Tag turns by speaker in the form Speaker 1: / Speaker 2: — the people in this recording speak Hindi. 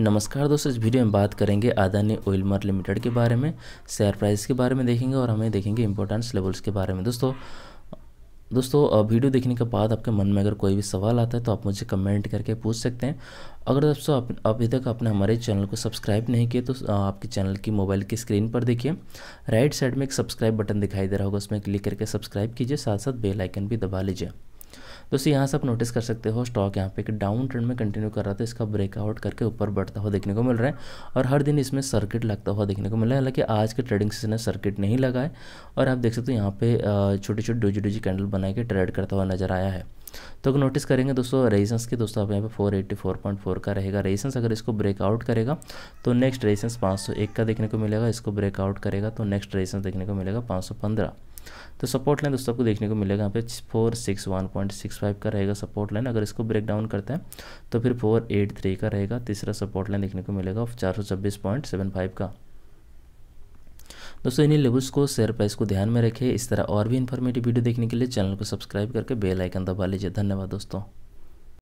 Speaker 1: नमस्कार दोस्तों इस वीडियो में बात करेंगे आदानी ऑयल मर लिमिटेड के बारे में शेयर प्राइस के बारे में देखेंगे और हमें देखेंगे इंपॉर्टेंस लेवल्स के बारे में दोस्तों दोस्तों वीडियो देखने के बाद आपके मन में अगर कोई भी सवाल आता है तो आप मुझे कमेंट करके पूछ सकते हैं अगर दोस्तों आप अभी तक आपने हमारे चैनल को सब्सक्राइब नहीं किया तो आपके चैनल की मोबाइल की स्क्रीन पर देखिए राइट साइड में एक सब्सक्राइब बटन दिखाई दे रहा होगा उसमें क्लिक करके सब्सक्राइब कीजिए साथ साथ बेलाइकन भी दबा लीजिए दोस्तों यहाँ से आप नोटिस कर सकते हो स्टॉक यहाँ पे एक डाउन ट्रेंड में कंटिन्यू कर रहा था इसका ब्रेकआउट करके ऊपर बढ़ता हुआ देखने को मिल रहा है और हर दिन इसमें सर्किट लगता हुआ देखने को मिल रहा है हालांकि आज के ट्रेडिंग सेशन में सर्किट नहीं लगा है और आप देख सकते हो यहाँ पे छोटी छोटी डोजी डोजी कैंडल बना के ट्रेड करता हुआ नजर आया है तो अगर नोटिस करेंगे दोस्तों रेजिस्टेंस की दोस्तों आप यहाँ पे 484.4 का रहेगा रेजिस्टेंस अगर इसको ब्रेकआउट करेगा तो नेक्स्ट रेजिस्टेंस 501 का देखने को मिलेगा इसको ब्रेकआउट करेगा तो नेक्स्ट रेजिस्टेंस देखने को मिलेगा 515 तो सपोर्ट लाइन दोस्तों आपको देखने को मिलेगा यहाँ पे four six one point six five का रहेगा सपोर्ट लाइन अगर इसको ब्रेक डाउन करते हैं तो फिर फोर एट थ्री का रहेगा तीसरा सपोर्ट लाइन देखने को मिलेगा चार सौ छब्बीस पॉइंट सेवन फाइव का दोस्तों इन्हीं लेवल्स को शेयर प्राइस को ध्यान में रखें इस तरह और भी इन्फॉर्मेटिव वीडियो देखने के लिए चैनल को सब्सक्राइब करके बेल आइकन दबा लीजिए धन्यवाद दोस्तों